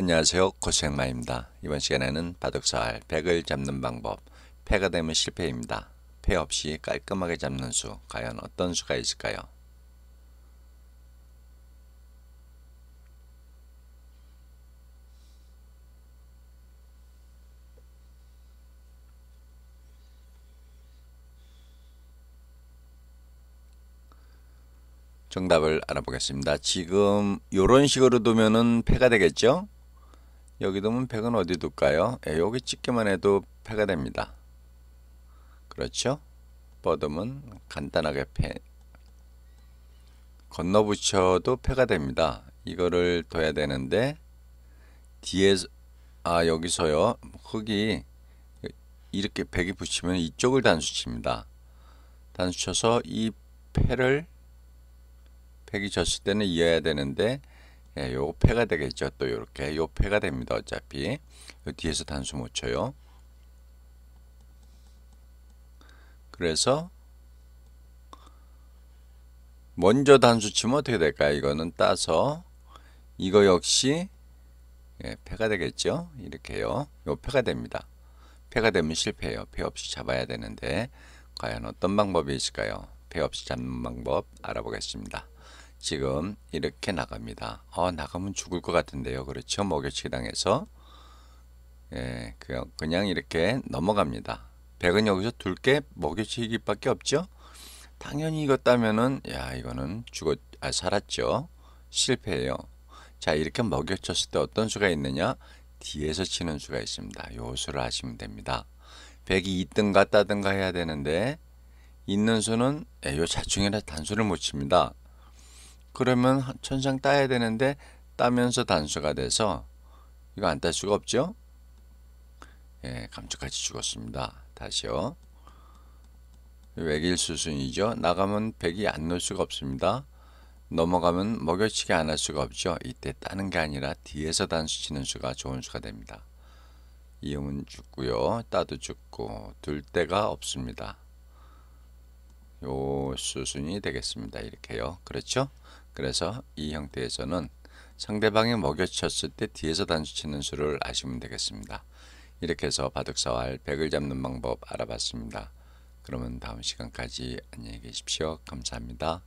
안녕하세요. 고생마입니다. 이번 시간에는 바둑살, 0을 잡는 방법, 패가 되면 실패입니다. 패 없이 깔끔하게 잡는 수, 과연 어떤 수가 있을까요? 정답을 알아보겠습니다. 지금 이런 식으로 두면은 패가 되겠죠? 여기 두면 100은 어디 둘까요? 예, 여기 찍기만 해도 패가 됩니다. 그렇죠? 뻗으면 간단하게 패. 건너붙여도 패가 됩니다. 이거를 둬야 되는데 뒤에 아 여기서요 흙이 이렇게 백이 붙이면 이쪽을 단수칩니다. 단수쳐서 이 패를 백이 졌을 때는 이어야 되는데 예, 요 패가 되겠죠. 또 요렇게 요 패가 됩니다. 어차피 요 뒤에서 단수 못 쳐요. 그래서 먼저 단수 치면 어떻게 될까요? 이거는 따서 이거 역시 예, 패가 되겠죠. 이렇게요. 요 패가 됩니다. 패가 되면 실패예요. 패 없이 잡아야 되는데 과연 어떤 방법이 있을까요? 패 없이 잡는 방법 알아보겠습니다. 지금 이렇게 나갑니다. 어, 나가면 죽을 것 같은데요. 그렇죠? 목요치 기 당해서. 예, 그냥, 그냥 이렇게 넘어갑니다. 100은 여기서 둘게 먹여치기밖에 없죠. 당연히 이겼다면은 야 이거는 죽었 아 살았죠. 실패예요. 자 이렇게 먹여쳤을 때 어떤 수가 있느냐? 뒤에서 치는 수가 있습니다. 요 수를 하시면 됩니다. 100이 있든 같다든가 해야 되는데 있는 수는 예, 요 자충이라 단수를 못 칩니다. 그러면 천장 따야 되는데 따면서 단수가 돼서 이거 안 딸 수가 없죠? 예, 감쪽같이 죽었습니다. 다시요. 외길수순이죠. 나가면 백이 안 놓을 수가 없습니다. 넘어가면 먹여치기 안 할 수가 없죠. 이때 따는 게 아니라 뒤에서 단수 치는 수가 좋은 수가 됩니다. 이음은 죽고요. 따도 죽고 둘데가 없습니다. 요 수순이 되겠습니다. 이렇게요. 그렇죠? 그래서 이 형태에서는 상대방이 먹여쳤을때 뒤에서 단수치는 수를 아시면 되겠습니다. 이렇게 해서 바둑사활알 100을 잡는 방법 알아봤습니다. 그러면 다음 시간까지 안녕히 계십시오. 감사합니다.